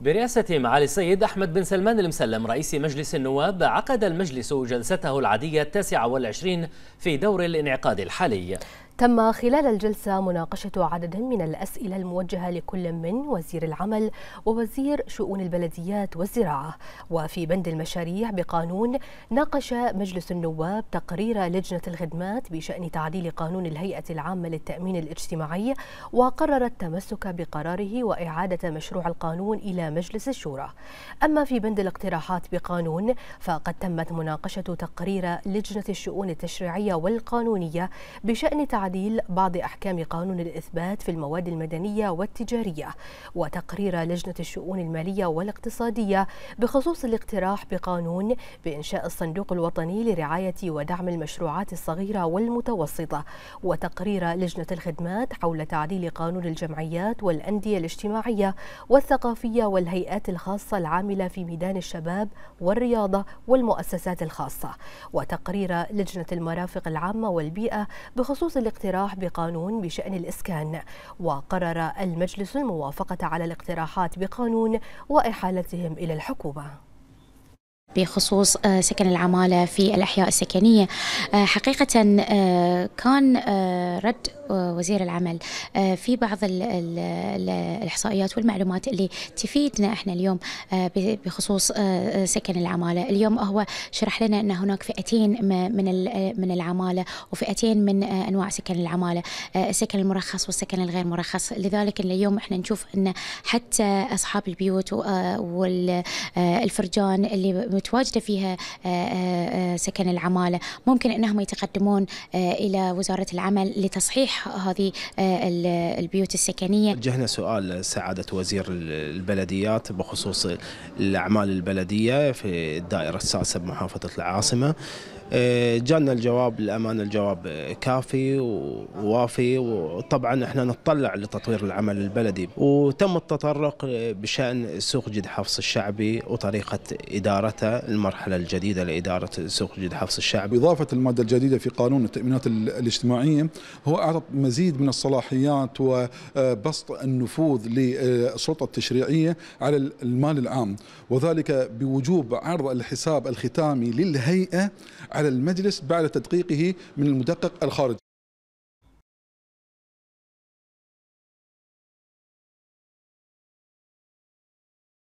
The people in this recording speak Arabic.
برئاسة معالي السيد أحمد بن سلمان المسلم رئيس مجلس النواب عقد المجلس جلسته العادية التاسعة والعشرين في دور الانعقاد الحالي تم خلال الجلسة مناقشة عدد من الأسئلة الموجهة لكل من وزير العمل ووزير شؤون البلديات والزراعة وفي بند المشاريع بقانون ناقش مجلس النواب تقرير لجنة الخدمات بشأن تعديل قانون الهيئة العامة للتأمين الاجتماعي وقرر التمسك بقراره وإعادة مشروع القانون إلى مجلس الشورى أما في بند الاقتراحات بقانون فقد تمت مناقشة تقرير لجنة الشؤون التشريعية والقانونية بشأن تعديل تعديل بعض أحكام قانون الإثبات في المواد المدنية والتجارية وتقرير لجنة الشؤون المالية والاقتصادية بخصوص الاقتراح بقانون بإنشاء الصندوق الوطني لرعاية ودعم المشروعات الصغيرة والمتوسطة وتقرير لجنة الخدمات حول تعديل قانون الجمعيات والأندية الاجتماعية والثقافية والهيئات الخاصة العاملة في ميدان الشباب والرياضة والمؤسسات الخاصة وتقرير لجنة المرافق العامة والبيئة بخصوص الاقتراح الاقتراح بقانون بشأن الإسكان وقرر المجلس الموافقة على الاقتراحات بقانون وإحالتهم إلى الحكومة بخصوص آه، سكن العمالة في الأحياء السكنية آه، حقيقة آه، كان رد وزير العمل في بعض الإحصائيات والمعلومات اللي تفيدنا إحنا اليوم بخصوص سكن العمالة اليوم هو شرح لنا أن هناك فئتين من من العمالة وفئتين من أنواع سكن العمالة السكن المرخص والسكن الغير مرخص لذلك اليوم إحنا نشوف أن حتى أصحاب البيوت والفرجان اللي متواجده فيها آه، آه، آه، سكن العماله ممكن انهم يتقدمون الى وزاره العمل لتصحيح هذه البيوت السكنيه وجهنا سؤال سعاده وزير البلديات بخصوص الاعمال البلديه في الدائره السادسه بمحافظه العاصمه جانا الجواب للأمانة الجواب كافي ووافي وطبعا احنا نتطلع لتطوير العمل البلدي وتم التطرق بشأن سوق جد حفص الشعبي وطريقة إدارته المرحلة الجديدة لإدارة سوق جديد حفص الشعب إضافة المادة الجديدة في قانون التأمينات الاجتماعية هو أعطى مزيد من الصلاحيات وبسط النفوذ للسلطة التشريعية على المال العام وذلك بوجوب عرض الحساب الختامي للهيئة على المجلس بعد تدقيقه من المدقق الخارجي